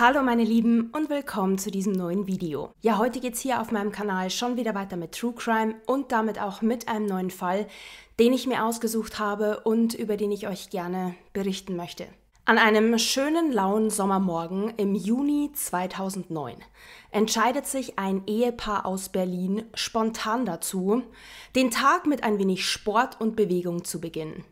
Hallo meine Lieben und willkommen zu diesem neuen Video. Ja, heute geht's hier auf meinem Kanal schon wieder weiter mit True Crime und damit auch mit einem neuen Fall, den ich mir ausgesucht habe und über den ich euch gerne berichten möchte. An einem schönen lauen Sommermorgen im Juni 2009 entscheidet sich ein Ehepaar aus Berlin spontan dazu, den Tag mit ein wenig Sport und Bewegung zu beginnen.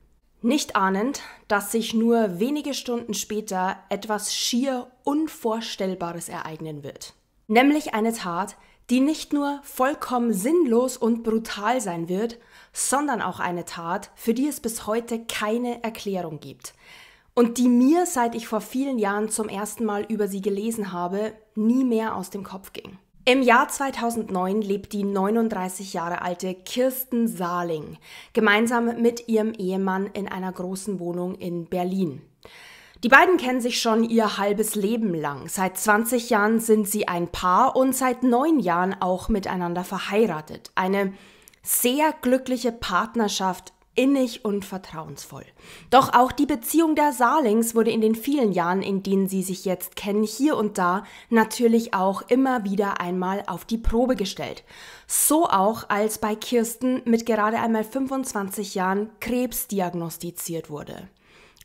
Nicht ahnend, dass sich nur wenige Stunden später etwas schier Unvorstellbares ereignen wird. Nämlich eine Tat, die nicht nur vollkommen sinnlos und brutal sein wird, sondern auch eine Tat, für die es bis heute keine Erklärung gibt und die mir, seit ich vor vielen Jahren zum ersten Mal über sie gelesen habe, nie mehr aus dem Kopf ging. Im Jahr 2009 lebt die 39 Jahre alte Kirsten Sahling gemeinsam mit ihrem Ehemann in einer großen Wohnung in Berlin. Die beiden kennen sich schon ihr halbes Leben lang. Seit 20 Jahren sind sie ein Paar und seit neun Jahren auch miteinander verheiratet. Eine sehr glückliche Partnerschaft innig und vertrauensvoll. Doch auch die Beziehung der Salings wurde in den vielen Jahren, in denen sie sich jetzt kennen, hier und da natürlich auch immer wieder einmal auf die Probe gestellt. So auch als bei Kirsten mit gerade einmal 25 Jahren Krebs diagnostiziert wurde.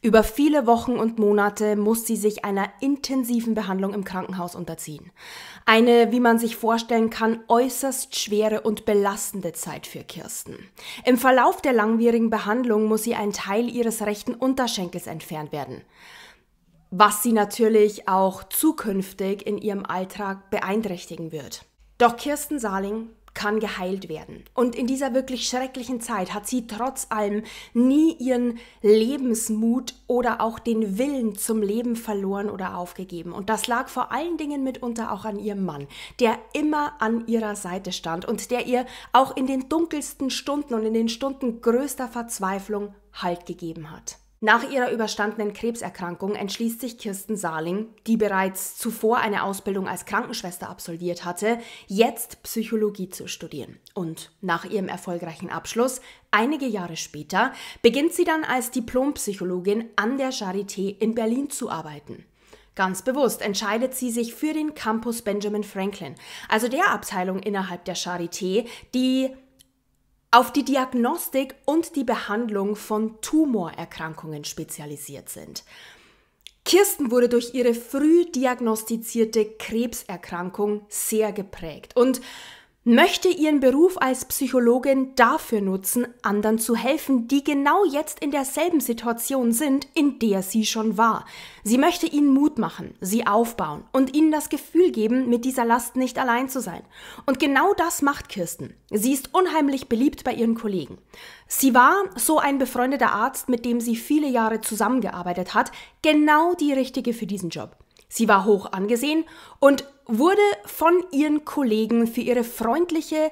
Über viele Wochen und Monate muss sie sich einer intensiven Behandlung im Krankenhaus unterziehen. Eine, wie man sich vorstellen kann, äußerst schwere und belastende Zeit für Kirsten. Im Verlauf der langwierigen Behandlung muss sie ein Teil ihres rechten Unterschenkels entfernt werden was sie natürlich auch zukünftig in ihrem Alltag beeinträchtigen wird. Doch Kirsten Saling kann geheilt werden. Und in dieser wirklich schrecklichen Zeit hat sie trotz allem nie ihren Lebensmut oder auch den Willen zum Leben verloren oder aufgegeben. Und das lag vor allen Dingen mitunter auch an ihrem Mann, der immer an ihrer Seite stand und der ihr auch in den dunkelsten Stunden und in den Stunden größter Verzweiflung Halt gegeben hat. Nach ihrer überstandenen Krebserkrankung entschließt sich Kirsten Saling, die bereits zuvor eine Ausbildung als Krankenschwester absolviert hatte, jetzt Psychologie zu studieren. Und nach ihrem erfolgreichen Abschluss, einige Jahre später, beginnt sie dann als Diplompsychologin an der Charité in Berlin zu arbeiten. Ganz bewusst entscheidet sie sich für den Campus Benjamin Franklin, also der Abteilung innerhalb der Charité, die auf die Diagnostik und die Behandlung von Tumorerkrankungen spezialisiert sind. Kirsten wurde durch ihre früh diagnostizierte Krebserkrankung sehr geprägt und möchte ihren Beruf als Psychologin dafür nutzen, anderen zu helfen, die genau jetzt in derselben Situation sind, in der sie schon war. Sie möchte ihnen Mut machen, sie aufbauen und ihnen das Gefühl geben, mit dieser Last nicht allein zu sein. Und genau das macht Kirsten. Sie ist unheimlich beliebt bei ihren Kollegen. Sie war, so ein befreundeter Arzt, mit dem sie viele Jahre zusammengearbeitet hat, genau die richtige für diesen Job. Sie war hoch angesehen und wurde von ihren Kollegen für ihre freundliche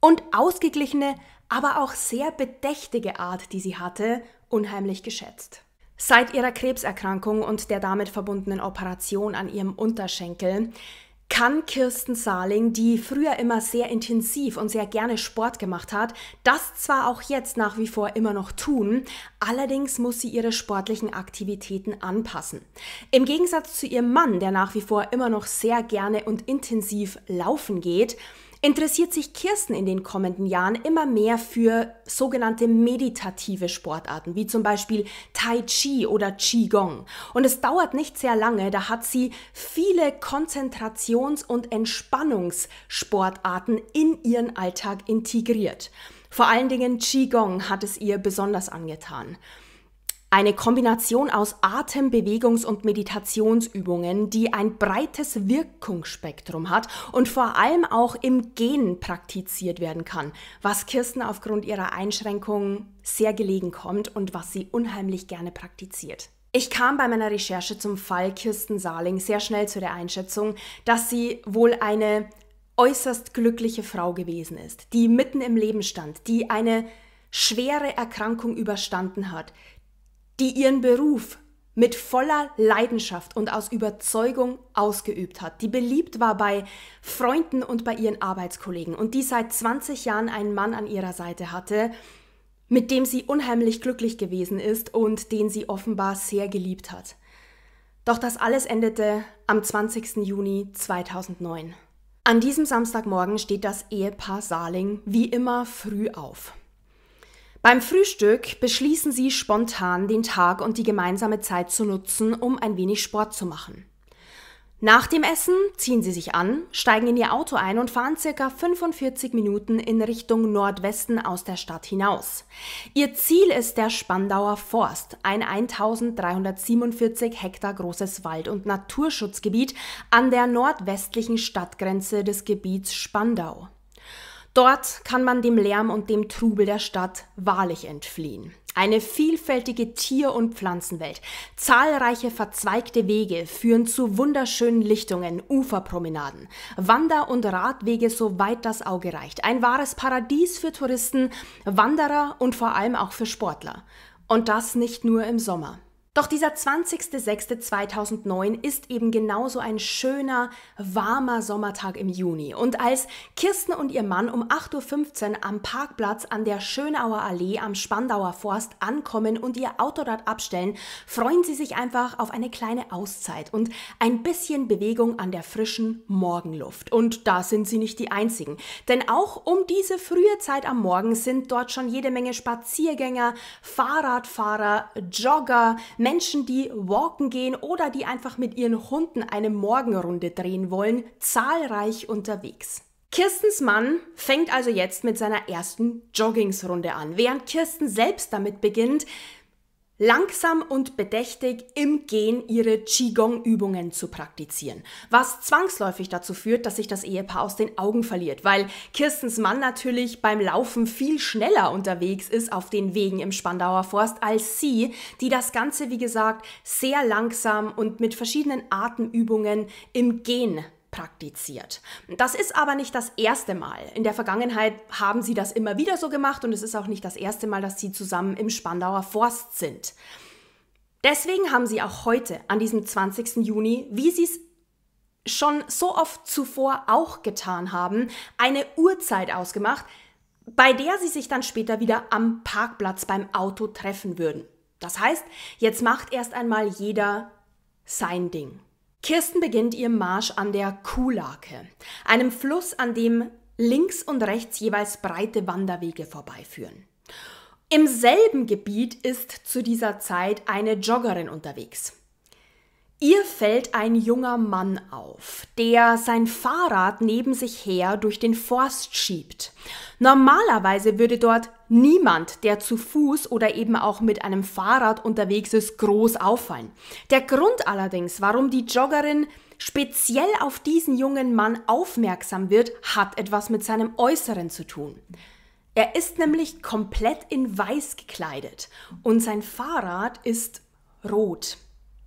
und ausgeglichene, aber auch sehr bedächtige Art, die sie hatte, unheimlich geschätzt. Seit ihrer Krebserkrankung und der damit verbundenen Operation an ihrem Unterschenkel kann Kirsten Saling, die früher immer sehr intensiv und sehr gerne Sport gemacht hat, das zwar auch jetzt nach wie vor immer noch tun, allerdings muss sie ihre sportlichen Aktivitäten anpassen. Im Gegensatz zu ihrem Mann, der nach wie vor immer noch sehr gerne und intensiv laufen geht, interessiert sich Kirsten in den kommenden Jahren immer mehr für sogenannte meditative Sportarten, wie zum Beispiel Tai Chi oder Qigong. Und es dauert nicht sehr lange, da hat sie viele Konzentrations- und Entspannungssportarten in ihren Alltag integriert. Vor allen Dingen Qigong hat es ihr besonders angetan. Eine Kombination aus Atem-, Bewegungs- und Meditationsübungen, die ein breites Wirkungsspektrum hat und vor allem auch im Gehen praktiziert werden kann, was Kirsten aufgrund ihrer Einschränkungen sehr gelegen kommt und was sie unheimlich gerne praktiziert. Ich kam bei meiner Recherche zum Fall Kirsten Saling sehr schnell zu der Einschätzung, dass sie wohl eine äußerst glückliche Frau gewesen ist, die mitten im Leben stand, die eine schwere Erkrankung überstanden hat, die ihren Beruf mit voller Leidenschaft und aus Überzeugung ausgeübt hat, die beliebt war bei Freunden und bei ihren Arbeitskollegen und die seit 20 Jahren einen Mann an ihrer Seite hatte, mit dem sie unheimlich glücklich gewesen ist und den sie offenbar sehr geliebt hat. Doch das alles endete am 20. Juni 2009. An diesem Samstagmorgen steht das Ehepaar Saling wie immer früh auf. Beim Frühstück beschließen sie spontan, den Tag und die gemeinsame Zeit zu nutzen, um ein wenig Sport zu machen. Nach dem Essen ziehen sie sich an, steigen in ihr Auto ein und fahren circa 45 Minuten in Richtung Nordwesten aus der Stadt hinaus. Ihr Ziel ist der Spandauer Forst, ein 1347 Hektar großes Wald- und Naturschutzgebiet an der nordwestlichen Stadtgrenze des Gebiets Spandau. Dort kann man dem Lärm und dem Trubel der Stadt wahrlich entfliehen. Eine vielfältige Tier- und Pflanzenwelt, zahlreiche verzweigte Wege führen zu wunderschönen Lichtungen, Uferpromenaden, Wander- und Radwege soweit das Auge reicht. Ein wahres Paradies für Touristen, Wanderer und vor allem auch für Sportler. Und das nicht nur im Sommer. Doch dieser 20.06.2009 ist eben genauso ein schöner, warmer Sommertag im Juni. Und als Kirsten und ihr Mann um 8.15 Uhr am Parkplatz an der Schönauer Allee am Spandauer Forst ankommen und ihr Auto dort abstellen, freuen sie sich einfach auf eine kleine Auszeit und ein bisschen Bewegung an der frischen Morgenluft. Und da sind sie nicht die Einzigen. Denn auch um diese frühe Zeit am Morgen sind dort schon jede Menge Spaziergänger, Fahrradfahrer, Jogger, Menschen, die walken gehen oder die einfach mit ihren Hunden eine Morgenrunde drehen wollen, zahlreich unterwegs. Kirstens Mann fängt also jetzt mit seiner ersten Joggingsrunde an, während Kirsten selbst damit beginnt, langsam und bedächtig im Gehen ihre Qigong-Übungen zu praktizieren, was zwangsläufig dazu führt, dass sich das Ehepaar aus den Augen verliert, weil Kirstens Mann natürlich beim Laufen viel schneller unterwegs ist auf den Wegen im Spandauer Forst als sie, die das Ganze, wie gesagt, sehr langsam und mit verschiedenen Atemübungen im Gehen praktiziert. Das ist aber nicht das erste Mal. In der Vergangenheit haben sie das immer wieder so gemacht und es ist auch nicht das erste Mal, dass sie zusammen im Spandauer Forst sind. Deswegen haben sie auch heute, an diesem 20. Juni, wie sie es schon so oft zuvor auch getan haben, eine Uhrzeit ausgemacht, bei der sie sich dann später wieder am Parkplatz beim Auto treffen würden. Das heißt, jetzt macht erst einmal jeder sein Ding. Kirsten beginnt ihren Marsch an der Kuhlake, einem Fluss, an dem links und rechts jeweils breite Wanderwege vorbeiführen. Im selben Gebiet ist zu dieser Zeit eine Joggerin unterwegs. Ihr fällt ein junger Mann auf, der sein Fahrrad neben sich her durch den Forst schiebt. Normalerweise würde dort niemand, der zu Fuß oder eben auch mit einem Fahrrad unterwegs ist, groß auffallen. Der Grund allerdings, warum die Joggerin speziell auf diesen jungen Mann aufmerksam wird, hat etwas mit seinem Äußeren zu tun. Er ist nämlich komplett in weiß gekleidet und sein Fahrrad ist rot.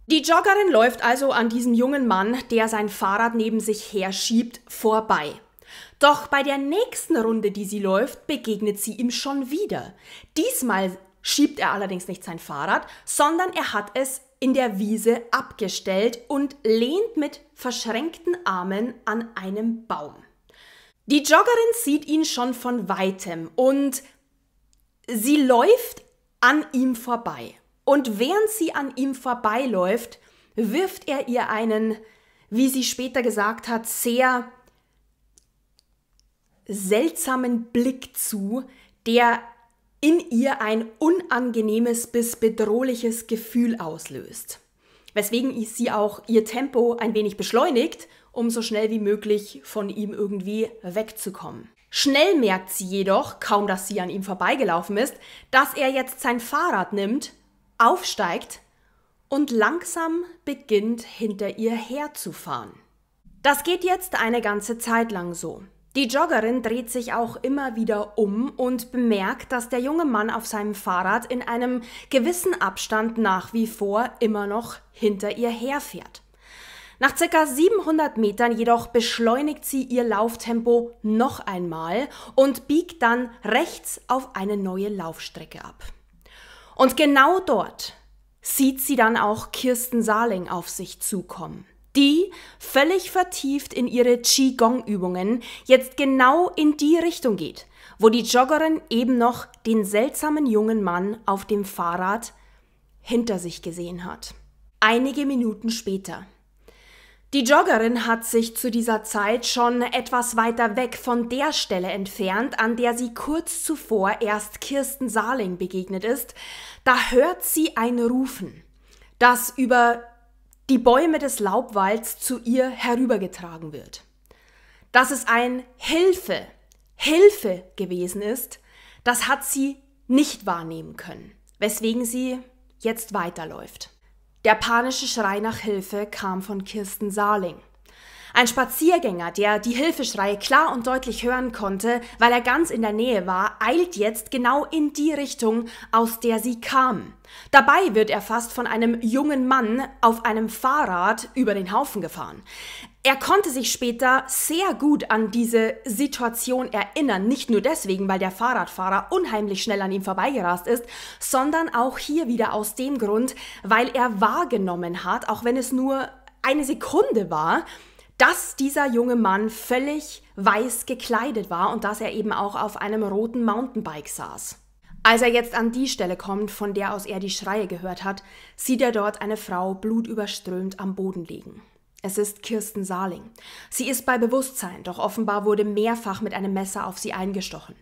Die Joggerin läuft also an diesem jungen Mann, der sein Fahrrad neben sich herschiebt, vorbei. Doch bei der nächsten Runde, die sie läuft, begegnet sie ihm schon wieder. Diesmal schiebt er allerdings nicht sein Fahrrad, sondern er hat es in der Wiese abgestellt und lehnt mit verschränkten Armen an einem Baum. Die Joggerin sieht ihn schon von weitem und sie läuft an ihm vorbei. Und während sie an ihm vorbeiläuft, wirft er ihr einen, wie sie später gesagt hat, sehr seltsamen Blick zu, der in ihr ein unangenehmes bis bedrohliches Gefühl auslöst. Weswegen sie auch ihr Tempo ein wenig beschleunigt, um so schnell wie möglich von ihm irgendwie wegzukommen. Schnell merkt sie jedoch, kaum dass sie an ihm vorbeigelaufen ist, dass er jetzt sein Fahrrad nimmt, aufsteigt und langsam beginnt hinter ihr herzufahren. Das geht jetzt eine ganze Zeit lang so. Die Joggerin dreht sich auch immer wieder um und bemerkt, dass der junge Mann auf seinem Fahrrad in einem gewissen Abstand nach wie vor immer noch hinter ihr herfährt. Nach ca. 700 Metern jedoch beschleunigt sie ihr Lauftempo noch einmal und biegt dann rechts auf eine neue Laufstrecke ab. Und genau dort sieht sie dann auch Kirsten Saling auf sich zukommen die völlig vertieft in ihre Qigong-Übungen jetzt genau in die Richtung geht, wo die Joggerin eben noch den seltsamen jungen Mann auf dem Fahrrad hinter sich gesehen hat. Einige Minuten später. Die Joggerin hat sich zu dieser Zeit schon etwas weiter weg von der Stelle entfernt, an der sie kurz zuvor erst Kirsten Saling begegnet ist. Da hört sie ein Rufen, das über die Bäume des Laubwalds zu ihr herübergetragen wird. Dass es ein Hilfe, Hilfe gewesen ist, das hat sie nicht wahrnehmen können, weswegen sie jetzt weiterläuft. Der panische Schrei nach Hilfe kam von Kirsten Saarling. Ein Spaziergänger, der die Hilfeschreie klar und deutlich hören konnte, weil er ganz in der Nähe war, eilt jetzt genau in die Richtung, aus der sie kam. Dabei wird er fast von einem jungen Mann auf einem Fahrrad über den Haufen gefahren. Er konnte sich später sehr gut an diese Situation erinnern, nicht nur deswegen, weil der Fahrradfahrer unheimlich schnell an ihm vorbeigerast ist, sondern auch hier wieder aus dem Grund, weil er wahrgenommen hat, auch wenn es nur eine Sekunde war, dass dieser junge Mann völlig weiß gekleidet war und dass er eben auch auf einem roten Mountainbike saß. Als er jetzt an die Stelle kommt, von der aus er die Schreie gehört hat, sieht er dort eine Frau blutüberströmt am Boden liegen. Es ist Kirsten Saling. Sie ist bei Bewusstsein, doch offenbar wurde mehrfach mit einem Messer auf sie eingestochen.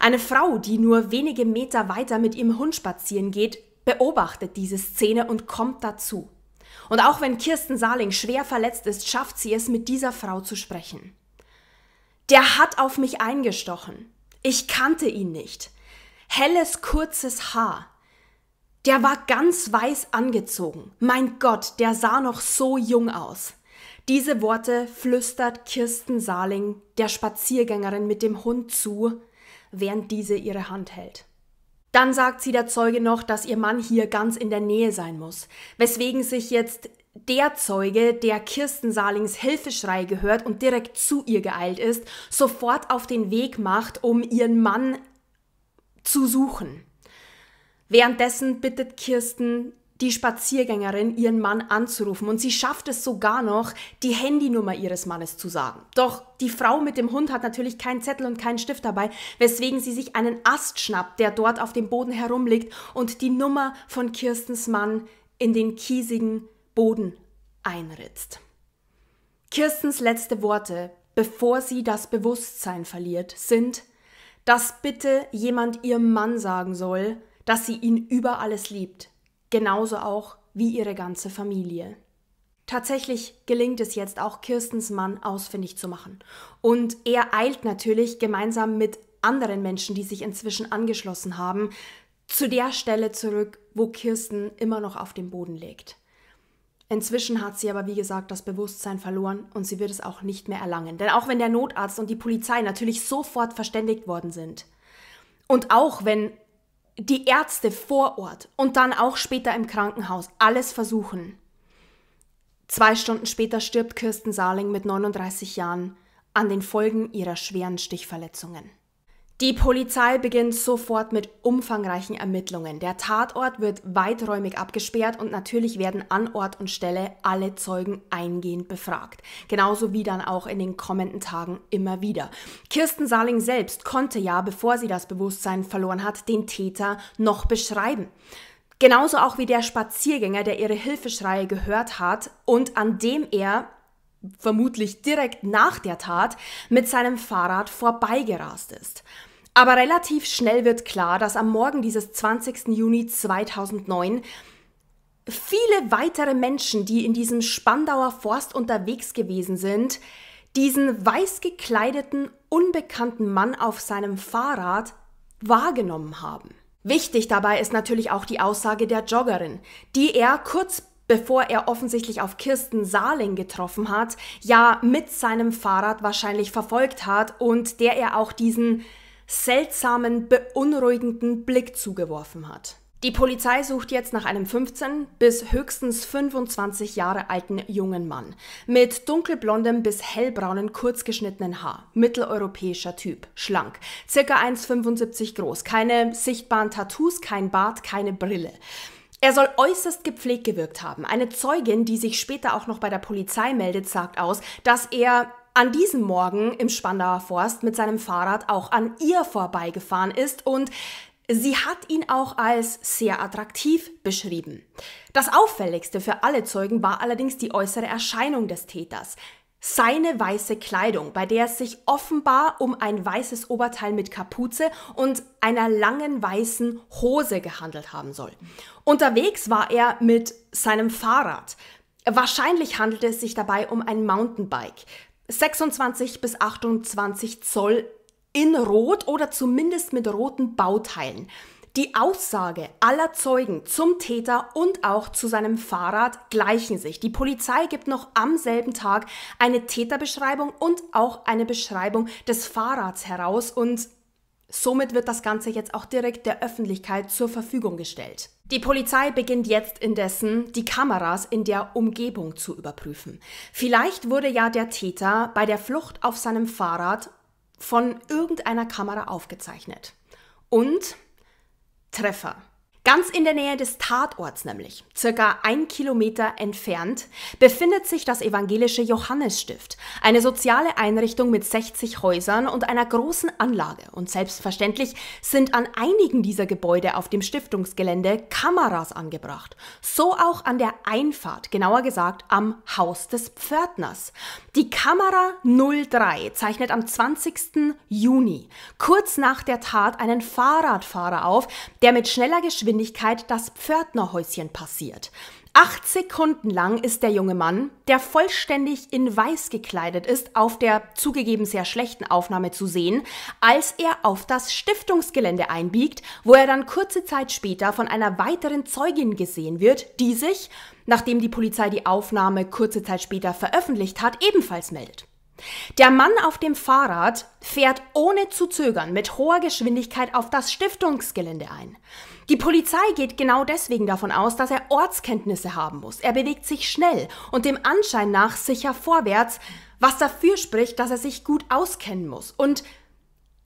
Eine Frau, die nur wenige Meter weiter mit ihrem Hund spazieren geht, beobachtet diese Szene und kommt dazu. Und auch wenn Kirsten Saling schwer verletzt ist, schafft sie es, mit dieser Frau zu sprechen. Der hat auf mich eingestochen. Ich kannte ihn nicht. Helles, kurzes Haar. Der war ganz weiß angezogen. Mein Gott, der sah noch so jung aus. Diese Worte flüstert Kirsten Saling der Spaziergängerin mit dem Hund zu, während diese ihre Hand hält. Dann sagt sie der Zeuge noch, dass ihr Mann hier ganz in der Nähe sein muss, weswegen sich jetzt der Zeuge, der Kirsten Salings Hilfeschrei gehört und direkt zu ihr geeilt ist, sofort auf den Weg macht, um ihren Mann zu suchen. Währenddessen bittet Kirsten die Spaziergängerin, ihren Mann anzurufen und sie schafft es sogar noch, die Handynummer ihres Mannes zu sagen. Doch die Frau mit dem Hund hat natürlich keinen Zettel und keinen Stift dabei, weswegen sie sich einen Ast schnappt, der dort auf dem Boden herumliegt und die Nummer von Kirstens Mann in den kiesigen Boden einritzt. Kirstens letzte Worte, bevor sie das Bewusstsein verliert, sind, dass bitte jemand ihrem Mann sagen soll, dass sie ihn über alles liebt, genauso auch wie ihre ganze Familie. Tatsächlich gelingt es jetzt auch Kirstens Mann ausfindig zu machen. Und er eilt natürlich gemeinsam mit anderen Menschen, die sich inzwischen angeschlossen haben, zu der Stelle zurück, wo Kirsten immer noch auf dem Boden liegt. Inzwischen hat sie aber, wie gesagt, das Bewusstsein verloren und sie wird es auch nicht mehr erlangen. Denn auch wenn der Notarzt und die Polizei natürlich sofort verständigt worden sind und auch wenn die Ärzte vor Ort und dann auch später im Krankenhaus alles versuchen. Zwei Stunden später stirbt Kirsten Saling mit 39 Jahren an den Folgen ihrer schweren Stichverletzungen. Die Polizei beginnt sofort mit umfangreichen Ermittlungen. Der Tatort wird weiträumig abgesperrt und natürlich werden an Ort und Stelle alle Zeugen eingehend befragt. Genauso wie dann auch in den kommenden Tagen immer wieder. Kirsten Saling selbst konnte ja, bevor sie das Bewusstsein verloren hat, den Täter noch beschreiben. Genauso auch wie der Spaziergänger, der ihre Hilfeschreie gehört hat und an dem er vermutlich direkt nach der Tat mit seinem Fahrrad vorbeigerast ist. Aber relativ schnell wird klar, dass am Morgen dieses 20. Juni 2009 viele weitere Menschen, die in diesem Spandauer Forst unterwegs gewesen sind, diesen weiß gekleideten, unbekannten Mann auf seinem Fahrrad wahrgenommen haben. Wichtig dabei ist natürlich auch die Aussage der Joggerin, die er kurz bevor er offensichtlich auf Kirsten Saling getroffen hat, ja mit seinem Fahrrad wahrscheinlich verfolgt hat und der er auch diesen seltsamen, beunruhigenden Blick zugeworfen hat. Die Polizei sucht jetzt nach einem 15 bis höchstens 25 Jahre alten jungen Mann mit dunkelblondem bis hellbraunen kurzgeschnittenen Haar, mitteleuropäischer Typ, schlank, circa 1,75 groß, keine sichtbaren Tattoos, kein Bart, keine Brille. Er soll äußerst gepflegt gewirkt haben. Eine Zeugin, die sich später auch noch bei der Polizei meldet, sagt aus, dass er an diesem Morgen im Spandauer Forst mit seinem Fahrrad auch an ihr vorbeigefahren ist und Sie hat ihn auch als sehr attraktiv beschrieben. Das auffälligste für alle Zeugen war allerdings die äußere Erscheinung des Täters seine weiße Kleidung, bei der es sich offenbar um ein weißes Oberteil mit Kapuze und einer langen weißen Hose gehandelt haben soll. Unterwegs war er mit seinem Fahrrad. Wahrscheinlich handelte es sich dabei um ein Mountainbike. 26 bis 28 Zoll in Rot oder zumindest mit roten Bauteilen. Die Aussage aller Zeugen zum Täter und auch zu seinem Fahrrad gleichen sich. Die Polizei gibt noch am selben Tag eine Täterbeschreibung und auch eine Beschreibung des Fahrrads heraus und somit wird das Ganze jetzt auch direkt der Öffentlichkeit zur Verfügung gestellt. Die Polizei beginnt jetzt indessen, die Kameras in der Umgebung zu überprüfen. Vielleicht wurde ja der Täter bei der Flucht auf seinem Fahrrad von irgendeiner Kamera aufgezeichnet. Und Treffer. Ganz in der Nähe des Tatorts nämlich, circa ein Kilometer entfernt, befindet sich das evangelische Johannesstift, eine soziale Einrichtung mit 60 Häusern und einer großen Anlage. Und selbstverständlich sind an einigen dieser Gebäude auf dem Stiftungsgelände Kameras angebracht. So auch an der Einfahrt, genauer gesagt am Haus des Pförtners. Die Kamera 03 zeichnet am 20. Juni, kurz nach der Tat, einen Fahrradfahrer auf, der mit schneller Geschwindigkeit Geschwindigkeit das Pförtnerhäuschen passiert. Acht Sekunden lang ist der junge Mann, der vollständig in weiß gekleidet ist, auf der zugegeben sehr schlechten Aufnahme zu sehen, als er auf das Stiftungsgelände einbiegt, wo er dann kurze Zeit später von einer weiteren Zeugin gesehen wird, die sich, nachdem die Polizei die Aufnahme kurze Zeit später veröffentlicht hat, ebenfalls meldet. Der Mann auf dem Fahrrad fährt ohne zu zögern mit hoher Geschwindigkeit auf das Stiftungsgelände ein. Die Polizei geht genau deswegen davon aus, dass er Ortskenntnisse haben muss. Er bewegt sich schnell und dem Anschein nach sicher vorwärts, was dafür spricht, dass er sich gut auskennen muss. Und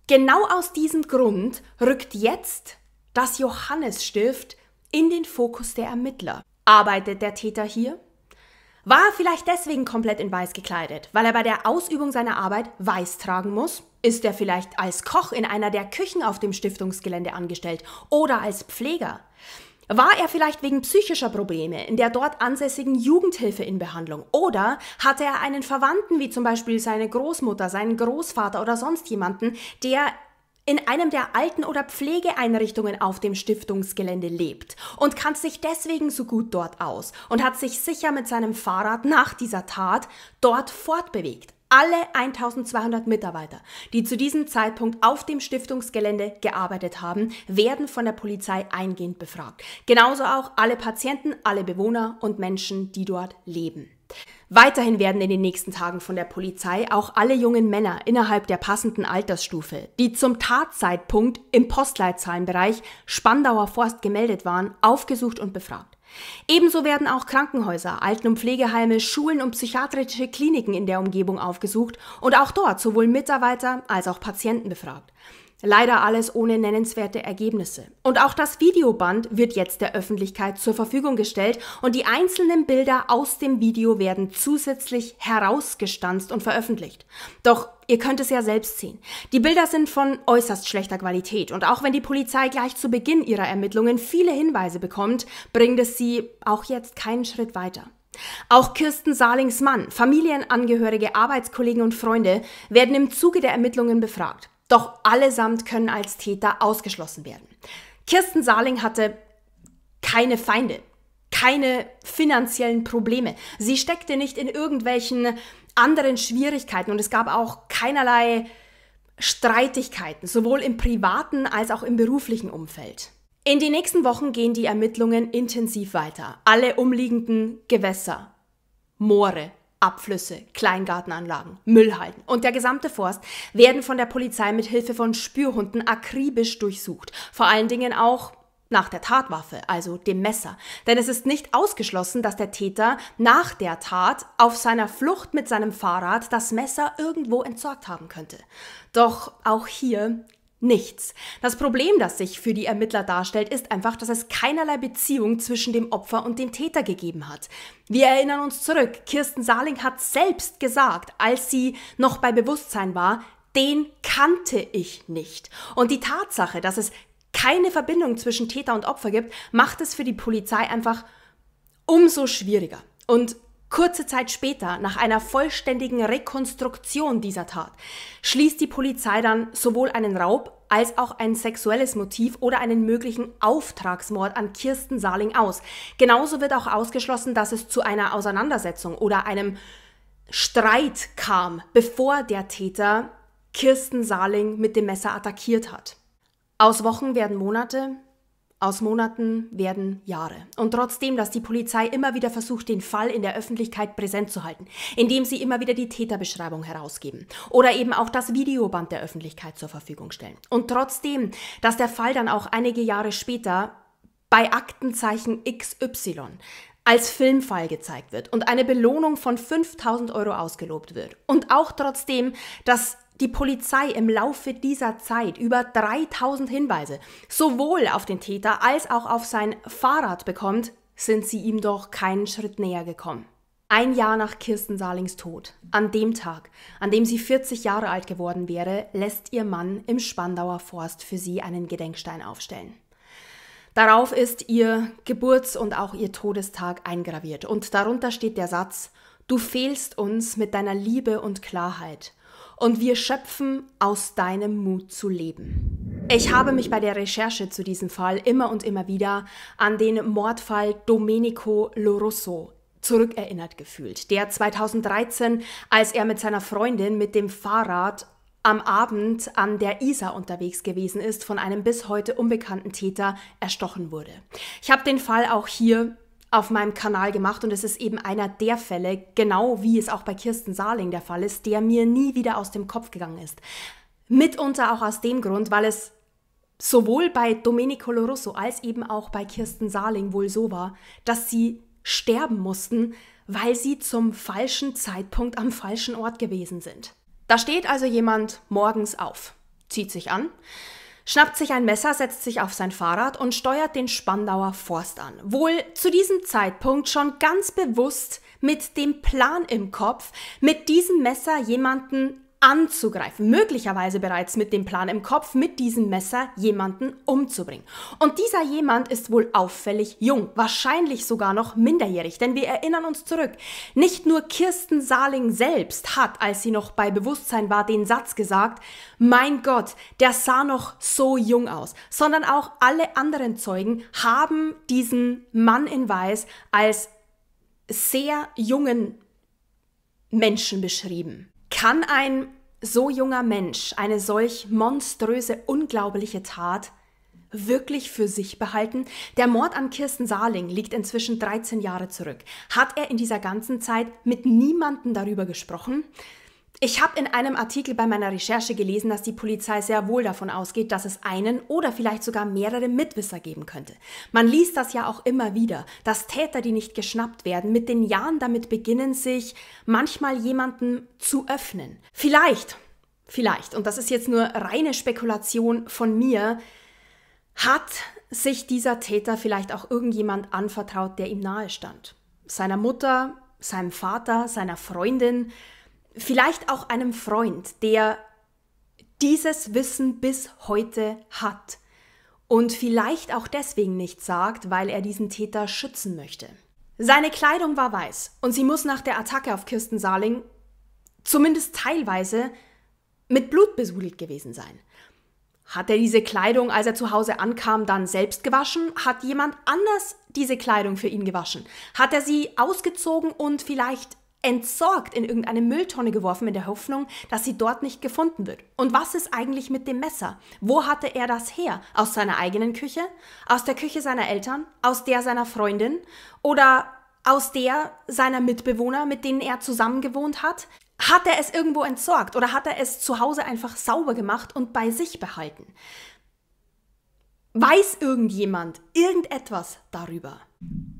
genau aus diesem Grund rückt jetzt das Johannesstift in den Fokus der Ermittler. Arbeitet der Täter hier? War er vielleicht deswegen komplett in weiß gekleidet, weil er bei der Ausübung seiner Arbeit weiß tragen muss? Ist er vielleicht als Koch in einer der Küchen auf dem Stiftungsgelände angestellt oder als Pfleger? War er vielleicht wegen psychischer Probleme in der dort ansässigen Jugendhilfe in Behandlung? Oder hatte er einen Verwandten, wie zum Beispiel seine Großmutter, seinen Großvater oder sonst jemanden, der in einem der Alten- oder Pflegeeinrichtungen auf dem Stiftungsgelände lebt und kann sich deswegen so gut dort aus und hat sich sicher mit seinem Fahrrad nach dieser Tat dort fortbewegt alle 1200 Mitarbeiter, die zu diesem Zeitpunkt auf dem Stiftungsgelände gearbeitet haben, werden von der Polizei eingehend befragt. Genauso auch alle Patienten, alle Bewohner und Menschen, die dort leben. Weiterhin werden in den nächsten Tagen von der Polizei auch alle jungen Männer innerhalb der passenden Altersstufe, die zum Tatzeitpunkt im Postleitzahlenbereich Spandauer Forst gemeldet waren, aufgesucht und befragt. Ebenso werden auch Krankenhäuser, Alten- und Pflegeheime, Schulen und psychiatrische Kliniken in der Umgebung aufgesucht und auch dort sowohl Mitarbeiter als auch Patienten befragt. Leider alles ohne nennenswerte Ergebnisse. Und auch das Videoband wird jetzt der Öffentlichkeit zur Verfügung gestellt und die einzelnen Bilder aus dem Video werden zusätzlich herausgestanzt und veröffentlicht. Doch ihr könnt es ja selbst sehen. Die Bilder sind von äußerst schlechter Qualität und auch wenn die Polizei gleich zu Beginn ihrer Ermittlungen viele Hinweise bekommt, bringt es sie auch jetzt keinen Schritt weiter. Auch Kirsten Salings Mann, Familienangehörige, Arbeitskollegen und Freunde werden im Zuge der Ermittlungen befragt. Doch allesamt können als Täter ausgeschlossen werden. Kirsten Saling hatte keine Feinde, keine finanziellen Probleme. Sie steckte nicht in irgendwelchen anderen Schwierigkeiten und es gab auch keinerlei Streitigkeiten, sowohl im privaten als auch im beruflichen Umfeld. In den nächsten Wochen gehen die Ermittlungen intensiv weiter. Alle umliegenden Gewässer, Moore, Abflüsse, Kleingartenanlagen, Müllhalden und der gesamte Forst werden von der Polizei mit Hilfe von Spürhunden akribisch durchsucht. Vor allen Dingen auch nach der Tatwaffe, also dem Messer. Denn es ist nicht ausgeschlossen, dass der Täter nach der Tat auf seiner Flucht mit seinem Fahrrad das Messer irgendwo entsorgt haben könnte. Doch auch hier nichts. Das Problem, das sich für die Ermittler darstellt, ist einfach, dass es keinerlei Beziehung zwischen dem Opfer und dem Täter gegeben hat. Wir erinnern uns zurück, Kirsten Saling hat selbst gesagt, als sie noch bei Bewusstsein war, den kannte ich nicht. Und die Tatsache, dass es keine Verbindung zwischen Täter und Opfer gibt, macht es für die Polizei einfach umso schwieriger. Und Kurze Zeit später, nach einer vollständigen Rekonstruktion dieser Tat, schließt die Polizei dann sowohl einen Raub als auch ein sexuelles Motiv oder einen möglichen Auftragsmord an Kirsten Saling aus. Genauso wird auch ausgeschlossen, dass es zu einer Auseinandersetzung oder einem Streit kam, bevor der Täter Kirsten Saling mit dem Messer attackiert hat. Aus Wochen werden Monate, aus Monaten werden Jahre. Und trotzdem, dass die Polizei immer wieder versucht, den Fall in der Öffentlichkeit präsent zu halten, indem sie immer wieder die Täterbeschreibung herausgeben oder eben auch das Videoband der Öffentlichkeit zur Verfügung stellen. Und trotzdem, dass der Fall dann auch einige Jahre später bei Aktenzeichen XY als Filmfall gezeigt wird und eine Belohnung von 5000 Euro ausgelobt wird. Und auch trotzdem, dass die Polizei im Laufe dieser Zeit über 3000 Hinweise sowohl auf den Täter als auch auf sein Fahrrad bekommt, sind sie ihm doch keinen Schritt näher gekommen. Ein Jahr nach Kirsten Salings Tod, an dem Tag, an dem sie 40 Jahre alt geworden wäre, lässt ihr Mann im Spandauer Forst für sie einen Gedenkstein aufstellen. Darauf ist ihr Geburts- und auch ihr Todestag eingraviert und darunter steht der Satz, Du fehlst uns mit deiner Liebe und Klarheit, und wir schöpfen aus deinem Mut zu leben. Ich habe mich bei der Recherche zu diesem Fall immer und immer wieder an den Mordfall Domenico Lorusso zurückerinnert gefühlt, der 2013, als er mit seiner Freundin mit dem Fahrrad am Abend an der Isar unterwegs gewesen ist, von einem bis heute unbekannten Täter erstochen wurde. Ich habe den Fall auch hier auf meinem Kanal gemacht und es ist eben einer der Fälle, genau wie es auch bei Kirsten Saling der Fall ist, der mir nie wieder aus dem Kopf gegangen ist. Mitunter auch aus dem Grund, weil es sowohl bei Domenico Lorusso als eben auch bei Kirsten Saling wohl so war, dass sie sterben mussten, weil sie zum falschen Zeitpunkt am falschen Ort gewesen sind. Da steht also jemand morgens auf, zieht sich an, schnappt sich ein Messer, setzt sich auf sein Fahrrad und steuert den Spandauer Forst an. Wohl zu diesem Zeitpunkt schon ganz bewusst mit dem Plan im Kopf, mit diesem Messer jemanden anzugreifen, möglicherweise bereits mit dem Plan im Kopf, mit diesem Messer jemanden umzubringen. Und dieser jemand ist wohl auffällig jung, wahrscheinlich sogar noch minderjährig, denn wir erinnern uns zurück, nicht nur Kirsten Saling selbst hat, als sie noch bei Bewusstsein war, den Satz gesagt, mein Gott, der sah noch so jung aus, sondern auch alle anderen Zeugen haben diesen Mann in Weiß als sehr jungen Menschen beschrieben. Kann ein so junger Mensch eine solch monströse, unglaubliche Tat wirklich für sich behalten? Der Mord an Kirsten Saling liegt inzwischen 13 Jahre zurück. Hat er in dieser ganzen Zeit mit niemandem darüber gesprochen? Ich habe in einem Artikel bei meiner Recherche gelesen, dass die Polizei sehr wohl davon ausgeht, dass es einen oder vielleicht sogar mehrere Mitwisser geben könnte. Man liest das ja auch immer wieder, dass Täter, die nicht geschnappt werden, mit den Jahren damit beginnen, sich manchmal jemanden zu öffnen. Vielleicht, vielleicht, und das ist jetzt nur reine Spekulation von mir, hat sich dieser Täter vielleicht auch irgendjemand anvertraut, der ihm nahestand. Seiner Mutter, seinem Vater, seiner Freundin, vielleicht auch einem Freund, der dieses Wissen bis heute hat und vielleicht auch deswegen nichts sagt, weil er diesen Täter schützen möchte. Seine Kleidung war weiß und sie muss nach der Attacke auf Kirsten Saling zumindest teilweise mit Blut besudelt gewesen sein. Hat er diese Kleidung, als er zu Hause ankam, dann selbst gewaschen? Hat jemand anders diese Kleidung für ihn gewaschen? Hat er sie ausgezogen und vielleicht entsorgt, in irgendeine Mülltonne geworfen, in der Hoffnung, dass sie dort nicht gefunden wird. Und was ist eigentlich mit dem Messer? Wo hatte er das her? Aus seiner eigenen Küche? Aus der Küche seiner Eltern? Aus der seiner Freundin? Oder aus der seiner Mitbewohner, mit denen er zusammengewohnt hat? Hat er es irgendwo entsorgt oder hat er es zu Hause einfach sauber gemacht und bei sich behalten? Weiß irgendjemand irgendetwas darüber?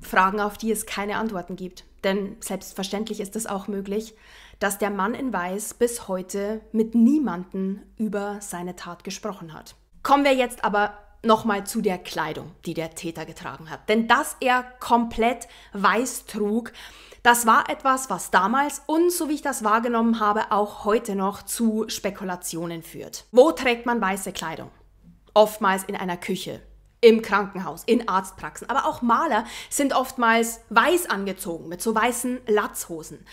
Fragen, auf die es keine Antworten gibt denn selbstverständlich ist es auch möglich, dass der Mann in Weiß bis heute mit niemanden über seine Tat gesprochen hat. Kommen wir jetzt aber nochmal zu der Kleidung, die der Täter getragen hat. Denn dass er komplett weiß trug, das war etwas, was damals und so wie ich das wahrgenommen habe, auch heute noch zu Spekulationen führt. Wo trägt man weiße Kleidung? Oftmals in einer Küche, im Krankenhaus, in Arztpraxen. Aber auch Maler sind oftmals weiß angezogen, mit so weißen Latzhosen.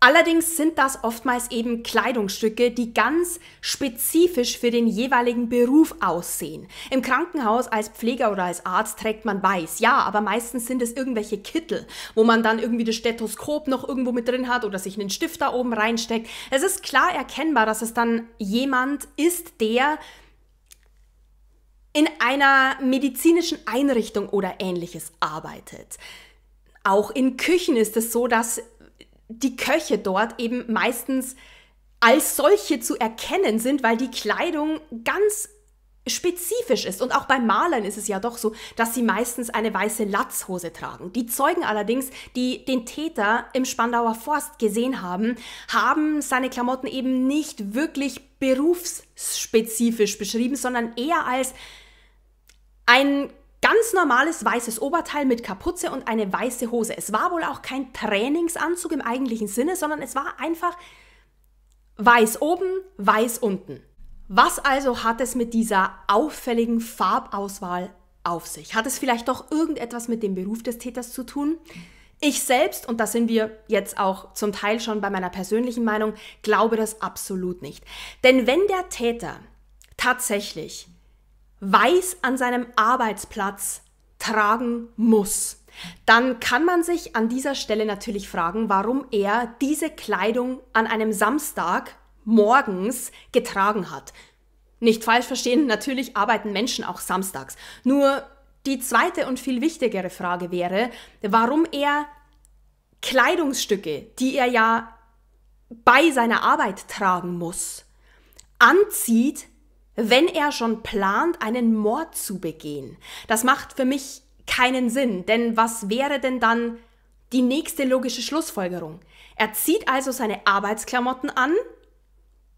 Allerdings sind das oftmals eben Kleidungsstücke, die ganz spezifisch für den jeweiligen Beruf aussehen. Im Krankenhaus als Pfleger oder als Arzt trägt man weiß, ja, aber meistens sind es irgendwelche Kittel, wo man dann irgendwie das Stethoskop noch irgendwo mit drin hat oder sich einen Stift da oben reinsteckt. Es ist klar erkennbar, dass es dann jemand ist, der in einer medizinischen Einrichtung oder ähnliches arbeitet. Auch in Küchen ist es so, dass die Köche dort eben meistens als solche zu erkennen sind, weil die Kleidung ganz spezifisch ist. Und auch bei Malern ist es ja doch so, dass sie meistens eine weiße Latzhose tragen. Die Zeugen allerdings, die den Täter im Spandauer Forst gesehen haben, haben seine Klamotten eben nicht wirklich berufsspezifisch beschrieben, sondern eher als ein ganz normales weißes Oberteil mit Kapuze und eine weiße Hose. Es war wohl auch kein Trainingsanzug im eigentlichen Sinne, sondern es war einfach weiß oben, weiß unten. Was also hat es mit dieser auffälligen Farbauswahl auf sich? Hat es vielleicht doch irgendetwas mit dem Beruf des Täters zu tun? Ich selbst, und da sind wir jetzt auch zum Teil schon bei meiner persönlichen Meinung, glaube das absolut nicht. Denn wenn der Täter tatsächlich weiß an seinem Arbeitsplatz tragen muss, dann kann man sich an dieser Stelle natürlich fragen, warum er diese Kleidung an einem Samstag morgens getragen hat. Nicht falsch verstehen, natürlich arbeiten Menschen auch samstags. Nur die zweite und viel wichtigere Frage wäre, warum er Kleidungsstücke, die er ja bei seiner Arbeit tragen muss, anzieht, wenn er schon plant, einen Mord zu begehen. Das macht für mich keinen Sinn, denn was wäre denn dann die nächste logische Schlussfolgerung? Er zieht also seine Arbeitsklamotten an,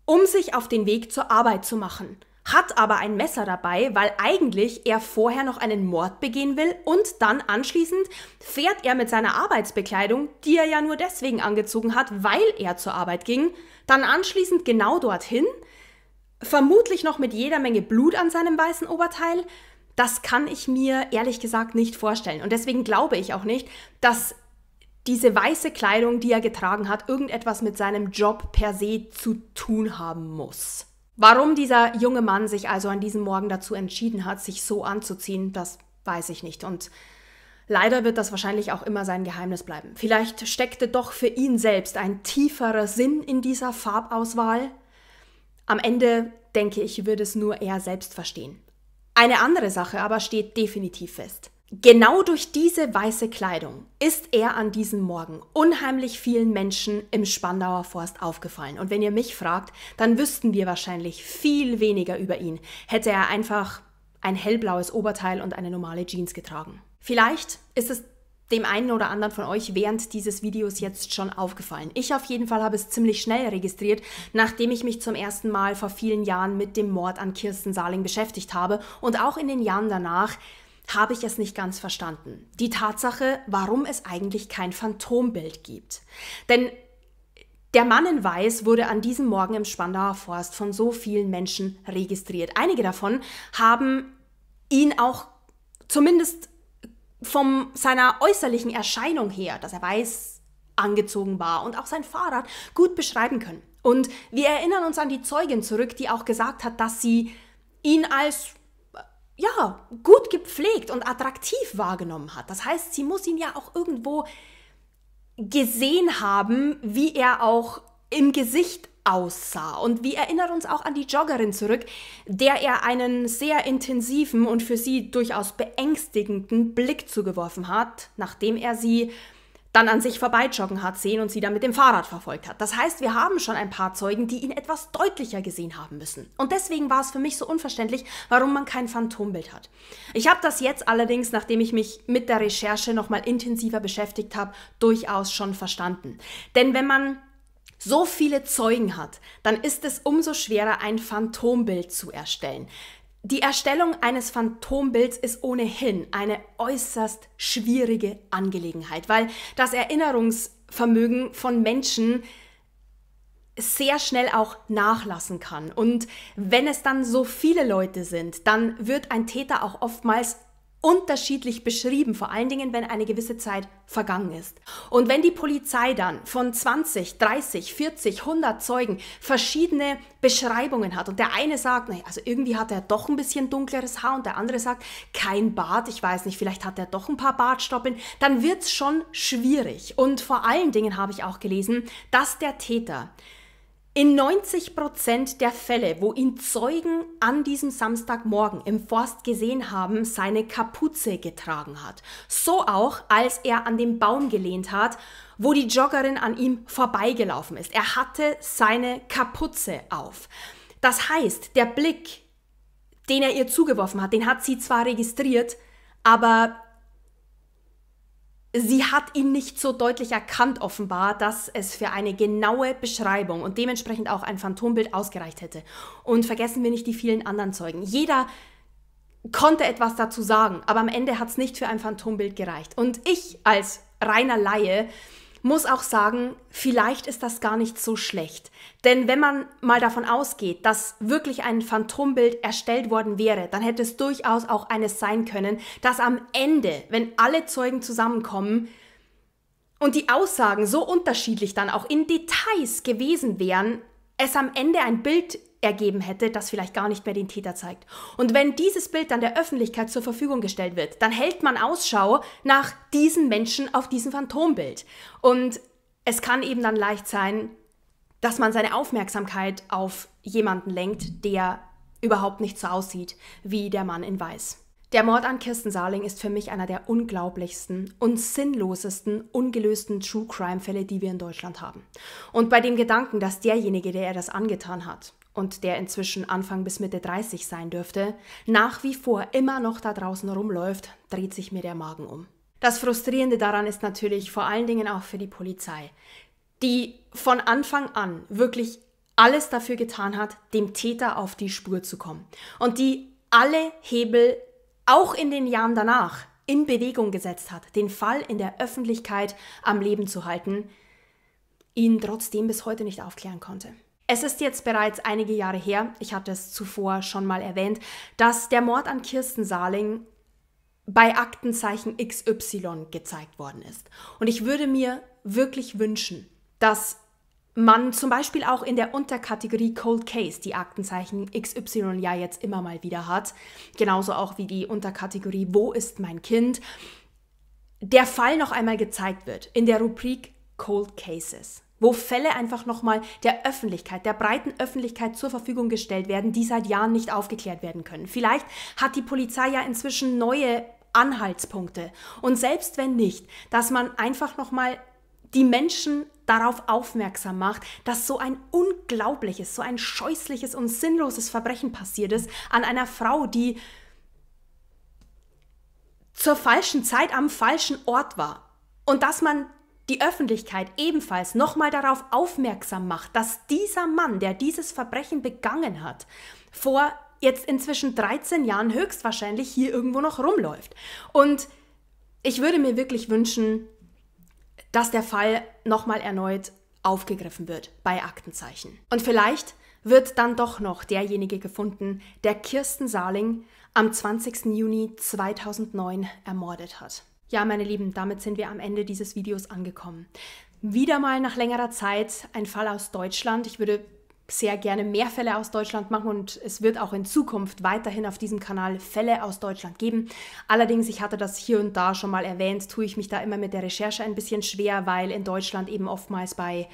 um sich auf den Weg zur Arbeit zu machen, hat aber ein Messer dabei, weil eigentlich er vorher noch einen Mord begehen will und dann anschließend fährt er mit seiner Arbeitsbekleidung, die er ja nur deswegen angezogen hat, weil er zur Arbeit ging, dann anschließend genau dorthin, Vermutlich noch mit jeder Menge Blut an seinem weißen Oberteil. Das kann ich mir ehrlich gesagt nicht vorstellen. Und deswegen glaube ich auch nicht, dass diese weiße Kleidung, die er getragen hat, irgendetwas mit seinem Job per se zu tun haben muss. Warum dieser junge Mann sich also an diesem Morgen dazu entschieden hat, sich so anzuziehen, das weiß ich nicht. Und leider wird das wahrscheinlich auch immer sein Geheimnis bleiben. Vielleicht steckte doch für ihn selbst ein tieferer Sinn in dieser Farbauswahl, am Ende denke ich, würde es nur er selbst verstehen. Eine andere Sache aber steht definitiv fest. Genau durch diese weiße Kleidung ist er an diesem Morgen unheimlich vielen Menschen im Spandauer Forst aufgefallen. Und wenn ihr mich fragt, dann wüssten wir wahrscheinlich viel weniger über ihn, hätte er einfach ein hellblaues Oberteil und eine normale Jeans getragen. Vielleicht ist es dem einen oder anderen von euch während dieses Videos jetzt schon aufgefallen. Ich auf jeden Fall habe es ziemlich schnell registriert, nachdem ich mich zum ersten Mal vor vielen Jahren mit dem Mord an Kirsten Saling beschäftigt habe und auch in den Jahren danach habe ich es nicht ganz verstanden. Die Tatsache, warum es eigentlich kein Phantombild gibt. Denn der Mann in Weiß wurde an diesem Morgen im Spandauer Forst von so vielen Menschen registriert. Einige davon haben ihn auch zumindest von seiner äußerlichen Erscheinung her, dass er weiß angezogen war und auch sein Fahrrad gut beschreiben können. Und wir erinnern uns an die Zeugin zurück, die auch gesagt hat, dass sie ihn als äh, ja, gut gepflegt und attraktiv wahrgenommen hat. Das heißt, sie muss ihn ja auch irgendwo gesehen haben, wie er auch im Gesicht aussah. Und wir erinnern uns auch an die Joggerin zurück, der er einen sehr intensiven und für sie durchaus beängstigenden Blick zugeworfen hat, nachdem er sie dann an sich vorbeijoggen hat sehen und sie dann mit dem Fahrrad verfolgt hat. Das heißt, wir haben schon ein paar Zeugen, die ihn etwas deutlicher gesehen haben müssen. Und deswegen war es für mich so unverständlich, warum man kein Phantombild hat. Ich habe das jetzt allerdings, nachdem ich mich mit der Recherche nochmal intensiver beschäftigt habe, durchaus schon verstanden. Denn wenn man so viele Zeugen hat, dann ist es umso schwerer, ein Phantombild zu erstellen. Die Erstellung eines Phantombilds ist ohnehin eine äußerst schwierige Angelegenheit, weil das Erinnerungsvermögen von Menschen sehr schnell auch nachlassen kann. Und wenn es dann so viele Leute sind, dann wird ein Täter auch oftmals unterschiedlich beschrieben, vor allen Dingen, wenn eine gewisse Zeit vergangen ist. Und wenn die Polizei dann von 20, 30, 40, 100 Zeugen verschiedene Beschreibungen hat und der eine sagt, naja, also irgendwie hat er doch ein bisschen dunkleres Haar und der andere sagt, kein Bart, ich weiß nicht, vielleicht hat er doch ein paar Bartstoppeln, dann wird's schon schwierig. Und vor allen Dingen habe ich auch gelesen, dass der Täter in 90 Prozent der Fälle, wo ihn Zeugen an diesem Samstagmorgen im Forst gesehen haben, seine Kapuze getragen hat. So auch, als er an den Baum gelehnt hat, wo die Joggerin an ihm vorbeigelaufen ist. Er hatte seine Kapuze auf. Das heißt, der Blick, den er ihr zugeworfen hat, den hat sie zwar registriert, aber Sie hat ihn nicht so deutlich erkannt, offenbar, dass es für eine genaue Beschreibung und dementsprechend auch ein Phantombild ausgereicht hätte. Und vergessen wir nicht die vielen anderen Zeugen. Jeder konnte etwas dazu sagen, aber am Ende hat es nicht für ein Phantombild gereicht. Und ich als reiner Laie muss auch sagen, vielleicht ist das gar nicht so schlecht. Denn wenn man mal davon ausgeht, dass wirklich ein Phantombild erstellt worden wäre, dann hätte es durchaus auch eines sein können, dass am Ende, wenn alle Zeugen zusammenkommen und die Aussagen so unterschiedlich dann auch in Details gewesen wären, es am Ende ein Bild ergeben hätte, das vielleicht gar nicht mehr den Täter zeigt. Und wenn dieses Bild dann der Öffentlichkeit zur Verfügung gestellt wird, dann hält man Ausschau nach diesen Menschen auf diesem Phantombild. Und es kann eben dann leicht sein, dass man seine Aufmerksamkeit auf jemanden lenkt, der überhaupt nicht so aussieht wie der Mann in Weiß. Der Mord an Kirsten Saling ist für mich einer der unglaublichsten und sinnlosesten, ungelösten True Crime Fälle, die wir in Deutschland haben. Und bei dem Gedanken, dass derjenige, der er das angetan hat, und der inzwischen Anfang bis Mitte 30 sein dürfte, nach wie vor immer noch da draußen rumläuft, dreht sich mir der Magen um. Das Frustrierende daran ist natürlich vor allen Dingen auch für die Polizei, die von Anfang an wirklich alles dafür getan hat, dem Täter auf die Spur zu kommen und die alle Hebel auch in den Jahren danach in Bewegung gesetzt hat, den Fall in der Öffentlichkeit am Leben zu halten, ihn trotzdem bis heute nicht aufklären konnte. Es ist jetzt bereits einige Jahre her, ich hatte es zuvor schon mal erwähnt, dass der Mord an Kirsten Saling bei Aktenzeichen XY gezeigt worden ist. Und ich würde mir wirklich wünschen, dass man zum Beispiel auch in der Unterkategorie Cold Case die Aktenzeichen XY ja jetzt immer mal wieder hat, genauso auch wie die Unterkategorie Wo ist mein Kind, der Fall noch einmal gezeigt wird in der Rubrik Cold Cases wo Fälle einfach nochmal der Öffentlichkeit, der breiten Öffentlichkeit zur Verfügung gestellt werden, die seit Jahren nicht aufgeklärt werden können. Vielleicht hat die Polizei ja inzwischen neue Anhaltspunkte. Und selbst wenn nicht, dass man einfach nochmal die Menschen darauf aufmerksam macht, dass so ein unglaubliches, so ein scheußliches und sinnloses Verbrechen passiert ist an einer Frau, die zur falschen Zeit am falschen Ort war. Und dass man die Öffentlichkeit ebenfalls nochmal darauf aufmerksam macht, dass dieser Mann, der dieses Verbrechen begangen hat, vor jetzt inzwischen 13 Jahren höchstwahrscheinlich hier irgendwo noch rumläuft. Und ich würde mir wirklich wünschen, dass der Fall nochmal erneut aufgegriffen wird bei Aktenzeichen. Und vielleicht wird dann doch noch derjenige gefunden, der Kirsten Saling am 20. Juni 2009 ermordet hat. Ja, meine Lieben, damit sind wir am Ende dieses Videos angekommen. Wieder mal nach längerer Zeit ein Fall aus Deutschland. Ich würde sehr gerne mehr Fälle aus Deutschland machen und es wird auch in Zukunft weiterhin auf diesem Kanal Fälle aus Deutschland geben. Allerdings, ich hatte das hier und da schon mal erwähnt, tue ich mich da immer mit der Recherche ein bisschen schwer, weil in Deutschland eben oftmals bei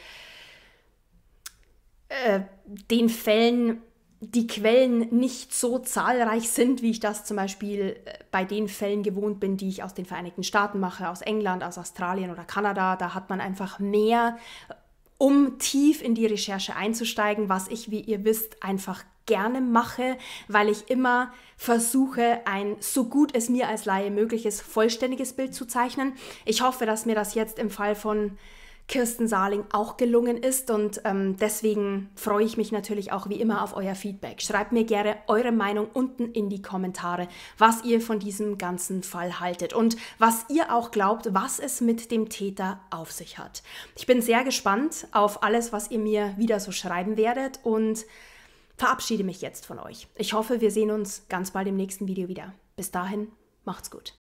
äh, den Fällen die Quellen nicht so zahlreich sind, wie ich das zum Beispiel äh, bei den Fällen gewohnt bin, die ich aus den Vereinigten Staaten mache, aus England, aus Australien oder Kanada. Da hat man einfach mehr, äh, um tief in die Recherche einzusteigen, was ich, wie ihr wisst, einfach gerne mache, weil ich immer versuche, ein so gut es mir als Laie mögliches vollständiges Bild zu zeichnen. Ich hoffe, dass mir das jetzt im Fall von Kirsten Saling auch gelungen ist. Und ähm, deswegen freue ich mich natürlich auch wie immer auf euer Feedback. Schreibt mir gerne eure Meinung unten in die Kommentare, was ihr von diesem ganzen Fall haltet und was ihr auch glaubt, was es mit dem Täter auf sich hat. Ich bin sehr gespannt auf alles, was ihr mir wieder so schreiben werdet und verabschiede mich jetzt von euch. Ich hoffe, wir sehen uns ganz bald im nächsten Video wieder. Bis dahin, macht's gut.